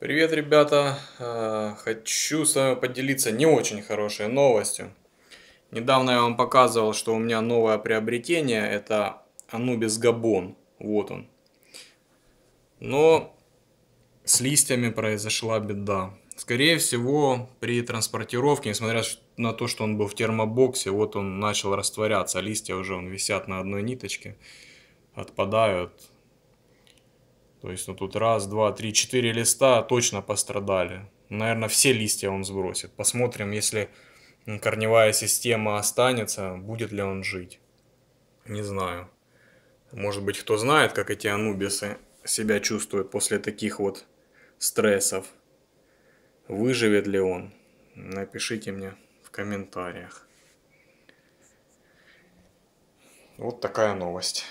Привет, ребята! Э, хочу с вами поделиться не очень хорошей новостью. Недавно я вам показывал, что у меня новое приобретение. Это Anubis габон. Вот он. Но с листьями произошла беда. Скорее всего, при транспортировке, несмотря на то, что он был в термобоксе, вот он начал растворяться. Листья уже он висят на одной ниточке, отпадают, то есть, ну тут раз, два, три, четыре листа точно пострадали. Наверное, все листья он сбросит. Посмотрим, если корневая система останется, будет ли он жить. Не знаю. Может быть, кто знает, как эти анубисы себя чувствуют после таких вот стрессов. Выживет ли он? Напишите мне в комментариях. Вот такая новость.